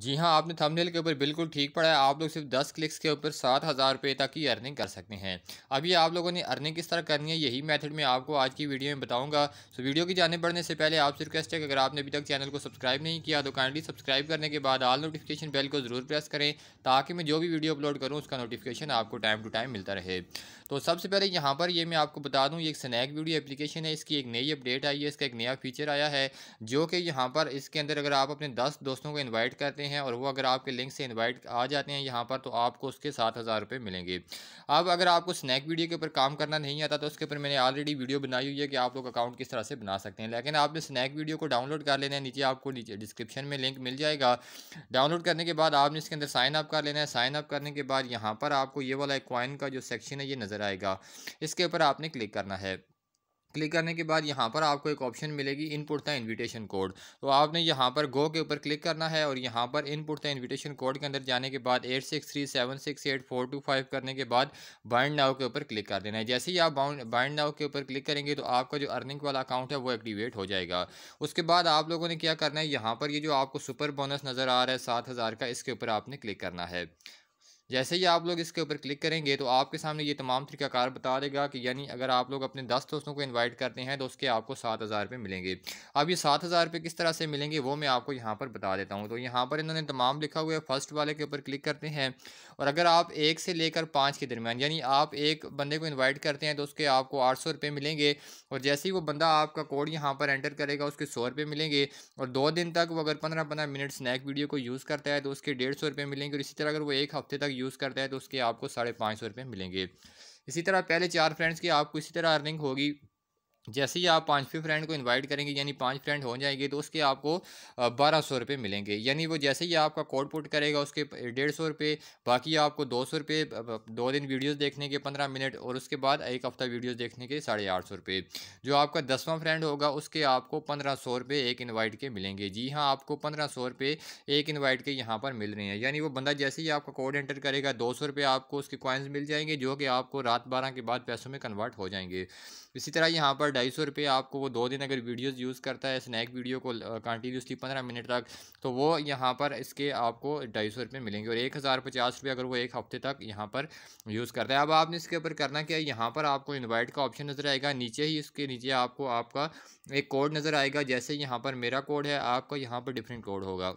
जी हाँ आपने थंबनेल के ऊपर बिल्कुल ठीक पढ़ा है आप लोग सिर्फ दस क्लिक्स के ऊपर सात हज़ार रुपये तक की अर्निंग कर सकते हैं अभी आप लोगों ने अर्निंग किस तरह करनी है यही मेथड मैं आपको आज की वीडियो में बताऊंगा सो वीडियो की जाने बढ़ने से पहले आपसे रिक्वेस्ट है कि अगर आपने अभी तक चैनल को सब्सक्राइब नहीं किया तो काइंडली सब्सक्राइब करने के बाद आल नोटिफिकेशन बेल को ज़रूर प्रेस करें ताकि मैं जो भी वीडियो अपलोड करूँ उसका नोटिफिकेशन आपको टाइम टू टाइम मिलता रहे तो सबसे पहले यहाँ पर ये मैं आपको बता दूँ ये एक स्नैक वीडियो एप्लीकेशन है इसकी एक नई अपडेट आई है इसका एक नया फीचर आया है जो कि यहाँ पर इसके अंदर अगर आप अपने दस दोस्तों को इन्वाइट करते करते हैं और वो अगर आपके लिंक से इन्वाइट आ जाते हैं यहाँ पर तो आपको उसके सात हज़ार रुपये मिलेंगे अब अगर आपको स्नैक वीडियो के ऊपर काम करना नहीं आता तो उसके ऊपर मैंने ऑलरेडी वीडियो बनाई हुई है कि आप लोग अकाउंट किस तरह से बना सकते हैं लेकिन आपने स्नैक वीडियो को डाउनलोड कर लेना है नीचे आपको नीचे डिस्क्रिप्शन में लिंक मिल जाएगा डाउनलोड करने के बाद आपने इसके अंदर साइन अप कर लेना है साइन अप करने के बाद यहाँ पर आपको ये वाला कॉइन का जो सेक्शन है ये नज़र आएगा इसके ऊपर आपने क्लिक करना है क्लिक करने के बाद यहाँ पर आपको एक ऑप्शन मिलेगी इनपुट था इनविटेशन कोड तो आपने यहाँ पर गो के ऊपर क्लिक करना है और यहाँ पर इनपुट था इनविटेशन कोड के अंदर जाने के बाद eight six three seven six eight four two five करने के बाद बाइंड नाव के ऊपर क्लिक कर देना है जैसे ही आप बाउंड बाइंड नाव के ऊपर क्लिक करेंगे तो आपका जो अर्निंग वाला अकाउंट है वो एक्टिवेट हो जाएगा उसके बाद आप लोगों ने क्या करना है यहाँ पर ये जो आपको सुपर बोनस नज़र आ रहा है सात हज़ार का इसके ऊपर आपने क्लिक करना है जैसे ही आप लोग इसके ऊपर क्लिक करेंगे तो आपके सामने ये तमाम तरीकाकार बता देगा कि यानी अगर आप लोग अपने दस दोस्तों को इन्वाइट करते हैं तो उसके आपको सात हज़ार रुपये मिलेंगे अब ये सात हज़ार रुपये किस तरह से मिलेंगे वो मैं आपको यहाँ पर बता देता हूँ तो यहाँ पर इन्होंने तमाम लिखा हुआ है फर्स्ट वाले के ऊपर क्लिक करते हैं और अगर आप एक से लेकर पाँच के दरमियान यानी आप एक बंदे को इन्वाइट करते हैं तो उसके आपको आठ सौ रुपये मिलेंगे और जैसे ही वो बंदा आपका कोड यहाँ पर एंटर करेगा उसके सौ रुपये मिलेंगे और दो दिन तक वो अगर पंद्रह पंद्रह मिनट स्नैक वीडियो को यूज़ करता है तो उसके डेढ़ सौ रुपये मिलेंगे और इसी तरह अगर वो एक हफ्ते तक यूज़ करता है तो उसके आपको साढ़े पाँच सौ रुपये मिलेंगे इसी तरह पहले चार फ्रेंड्स की आपको इसी तरह अर्निंग होगी जैसे ही आप पाँचवें फ्रेंड को इनवाइट करेंगे यानी पांच फ्रेंड हो जाएंगे तो उसके आपको बारह सौ रुपये मिलेंगे यानी वो जैसे ही आपका कोड पुट करेगा उसके डेढ़ सौ रुपये बाकी आपको दो सौ रुपये दो दिन वीडियोस देखने के पंद्रह मिनट और उसके बाद एक हफ़्ता वीडियोस देखने के साढ़े आठ सौ रुपये जो आपका दसवां फ्रेंड होगा उसके आपको पंद्रह सौ रुपये एक इन्वाइट के मिलेंगे जी हाँ आपको पंद्रह सौ रुपये एक इन्वाइट के यहाँ पर मिल रहे हैं यानी वो बंदा जैसे ही आपका कोड एंटर करेगा दो सौ रुपये आपको उसके कॉइन्स मिल जाएंगे जो कि आपको रात बारह के बाद पैसों में कन्वर्ट हो जाएंगे इसी तरह यहाँ पर ढाई सौ रुपये आपको वो दो दिन अगर वीडियोस यूज़ करता है स्नैक वीडियो को कंटिन्यूसली पंद्रह मिनट तक तो वो यहाँ पर इसके आपको ढाई सौ रुपये मिलेंगे और एक हज़ार पचास रुपये अगर वो एक हफ्ते तक यहाँ पर यूज़ करता है अब आपने इसके ऊपर करना क्या है यहाँ पर आपको इन्वाइट का ऑप्शन नज़र आएगा नीचे ही इसके नीचे आपको आपका एक कोड नज़र आएगा जैसे यहाँ पर मेरा कोड है आपका यहाँ पर डिफरेंट कोड होगा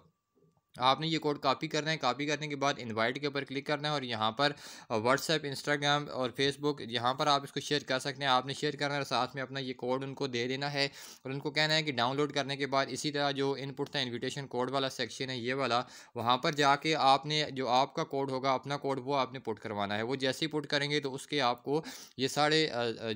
आपने ये कोड कॉपी करना है कॉपी करने के बाद इनवाइट के ऊपर क्लिक करना है और यहाँ पर व्हाट्सएप इंस्टाग्राम और फेसबुक यहाँ पर आप इसको शेयर कर सकते हैं आपने शेयर करना है साथ में अपना ये कोड उनको दे देना है और उनको कहना है कि डाउनलोड करने के बाद इसी तरह जो इनपुट था इन्विटेशन कोड वाला सेक्शन है ये वाला वहाँ पर जाके आपने जो आपका कोड होगा अपना कोड वो आपने पुट करवाना है वो जैसे ही पुट करेंगे तो उसके आपको ये साढ़े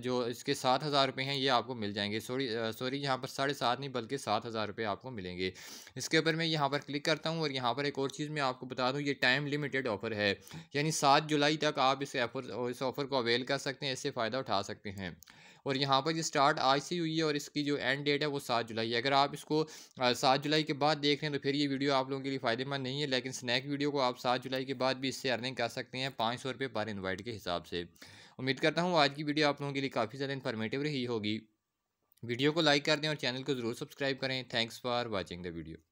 जो इसके सात हज़ार रुपये हैं ये आपको मिल जाएंगे सॉरी सॉरी यहाँ पर साढ़े सात नहीं बल्कि सात हज़ार रुपये आपको मिलेंगे इसके ऊपर मैं यहाँ पर क्लिक करता हूँ और यहाँ पर एक और चीज़ मैं आपको बता दूँ ये टाइम लिमिटेड ऑफ़र है यानी सात जुलाई तक आप इस ऑफर इस ऑफ़र को अवेल कर सकते हैं इससे फ़ायदा उठा सकते हैं और यहाँ पर ये स्टार्ट आज से हुई है और इसकी जो एंड डेट है वो सात जुलाई है अगर आप इसको सात जुलाई के बाद देख रहे हैं तो फिर ये वीडियो आप लोगों के लिए फ़ायदेमंद नहीं है लेकिन स्नैक वीडियो को आप सात जुलाई के बाद भी इससे अर्निंग कर सकते हैं पाँच सौ रुपये पर इन्वाइट के हिसाब से उम्मीद करता हूँ आज की वीडियो आप लोगों के लिए काफ़ी ज़्यादा इन्फॉर्मेटिव रही होगी वीडियो को लाइक कर दें और चैनल को ज़रूर सब्सक्राइब करें thanks for watching the video